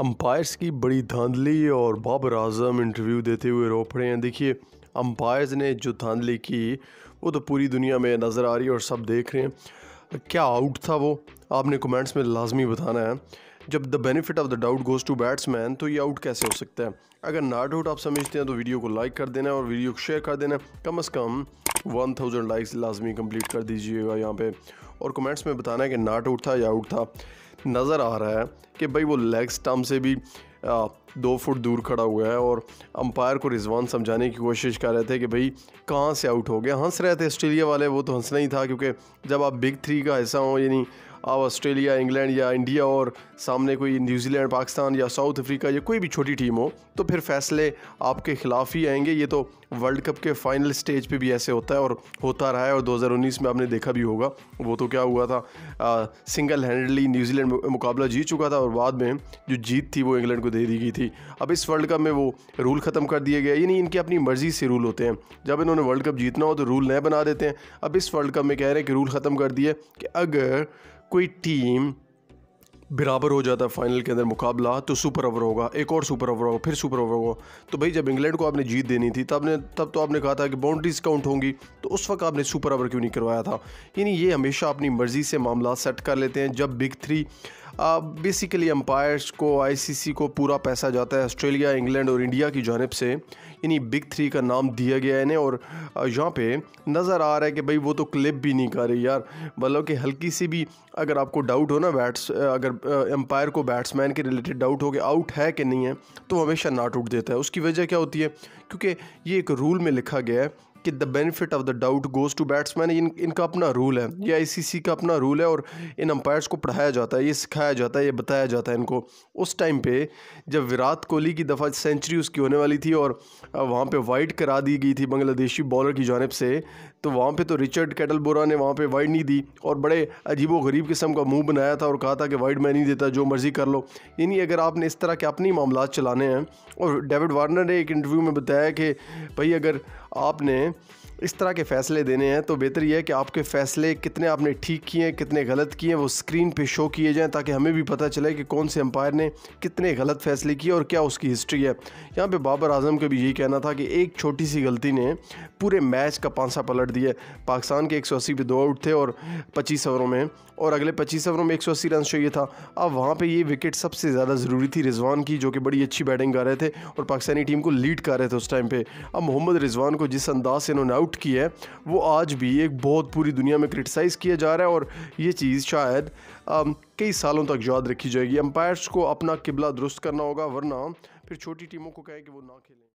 umpires की बड़ी धांधली और बाबर आजम इंटरव्यू देते हुए रोप रहे हैं देखिए अंपायर्स ने जो धांधली की वो तो पूरी दुनिया में नज़र आ रही है और सब देख रहे हैं क्या आउट था वो आपने कमेंट्स में लाजमी बताना है जब the benefit of the doubt goes to batsman तो ये आउट कैसे हो सकता है अगर नाट आउट आप समझते हैं तो वीडियो को लाइक कर देना और वीडियो को शेयर कर देना कम अज़ कम वन थाउजेंड लाइक्स लाजमी कम्प्लीट कर दीजिएगा यहाँ पे और कमेंट्स में बताना है कि नाट आउट था या आउट था नज़र आ रहा है कि भाई वो लेग स्टम्प से भी आ, दो फुट दूर खड़ा हुआ है और अंपायर को रिजवान समझाने की कोशिश कर रहे थे कि भाई कहाँ से आउट हो गया हंस रहे थे ऑस्ट्रेलिया वाले वो तो हंसना ही था क्योंकि जब आप बिग थ्री का हिस्सा हो यानी आप ऑस्ट्रेलिया इंग्लैंड या इंडिया और सामने कोई न्यूजीलैंड पाकिस्तान या साउथ अफ्रीका या कोई भी छोटी टीम हो तो फिर फैसले आपके खिलाफ ही आएंगे ये तो वर्ल्ड कप के फाइनल स्टेज पे भी ऐसे होता है और होता रहा है और 2019 में आपने देखा भी होगा वो तो क्या हुआ था आ, सिंगल हैंडली न्यूजीलैंड मुकाबला जीत चुका था और बाद में जो जीत थी वो इंग्लैंड को दे दी गई थी अब इस वर्ल्ड कप में वो रूल ख़त्म कर दिए गए यानी इनकी अपनी मर्ज़ी से रूल होते हैं जब इन्होंने वर्ल्ड कप जीतना हो तो रूल नए बना देते हैं अब इस वर्ल्ड कप में कह रहे हैं कि रूल ख़त्म कर दिए कि अगर कोई टीम बराबर हो जाता है फाइनल के अंदर मुकाबला तो सुपर ओवर होगा एक और सुपर ओवर होगा फिर सुपर ओवर होगा तो भाई जब इंग्लैंड को आपने जीत देनी थी तब ने तब तो आपने कहा था कि बाउंड्रीज काउंट होंगी तो उस वक्त आपने सुपर ओवर क्यों नहीं करवाया था यानी ये हमेशा अपनी मर्ज़ी से मामला सेट कर लेते हैं जब बिग थ्री बेसिकली अम्पायर्स को आईसीसी को पूरा पैसा जाता है ऑस्ट्रेलिया इंग्लैंड और इंडिया की जानब से इन्हीं बिग थ्री का नाम दिया गया है इन्हें और यहाँ पे नज़र आ रहा है कि भाई वो तो क्लिप भी नहीं कर रही यार मतलब कि हल्की सी भी अगर आपको डाउट हो ना बैट्स अगर एम्पायर को बैट्समैन के रिलेटेड डाउट हो कि आउट है कि नहीं है तो हमेशा नाट उठ देता है उसकी वजह क्या होती है क्योंकि ये एक रूल में लिखा गया है कि the benefit of the doubt goes to batsman इन इनका अपना रूल है ये आईसीसी का अपना रूल है और इन अंपायर्स को पढ़ाया जाता है ये सिखाया जाता है ये बताया जाता है इनको उस टाइम पे जब विराट कोहली की दफ़ा सेंचुरी उसकी होने वाली थी और वहाँ पे वाइट करा दी गई थी बांग्लादेशी बॉलर की जानब से तो वहाँ पे तो रिचर्ड कैटलबोरा ने वहाँ पे वाइड नहीं दी और बड़े अजीबो गरीब किस्म का मुंह बनाया था और कहा था कि वाइड मैं नहीं देता जो मर्ज़ी कर लो यानी अगर आपने इस तरह के अपने मामला चलाने हैं और डेविड वार्नर ने एक इंटरव्यू में बताया कि भाई अगर आपने इस तरह के फ़ैसले देने हैं तो बेहतर यह है कि आपके फ़ैसले कितने आपने ठीक किए हैं कितने गलत किए हैं वो स्क्रीन पे शो किए जाएं ताकि हमें भी पता चले कि कौन से अंपायर ने कितने गलत फ़ैसले किए और क्या उसकी हिस्ट्री है यहाँ पे बाबर आजम का भी यही कहना था कि एक छोटी सी गलती ने पूरे मैच का पांसा पलट दिए पाकिस्तान के एक सौ अस्सी दो आउट थे और पच्चीस ओवरों में और अगले पच्चीस ओवरों में एक सौ अस्सी रन चाहिए था अब वहाँ पर ये विकेट सबसे ज़्यादा ज़रूरी थी रिजवान की जो कि बड़ी अच्छी बैटिंग कर रहे थे और पाकिस्तानी टीम को लीड कर रहे थे उस टाइम पर अब मोहम्मद रिजवान को जिस अंदाज से इन्होंने आउट किया है वो आज भी एक बहुत पूरी दुनिया में क्रिटिसाइज़ किया जा रहा है और ये चीज़ शायद कई सालों तक याद रखी जाएगी अंपायर्स को अपना किबला दुरुस्त करना होगा वरना फिर छोटी टीमों को कहें कि वो ना खेलें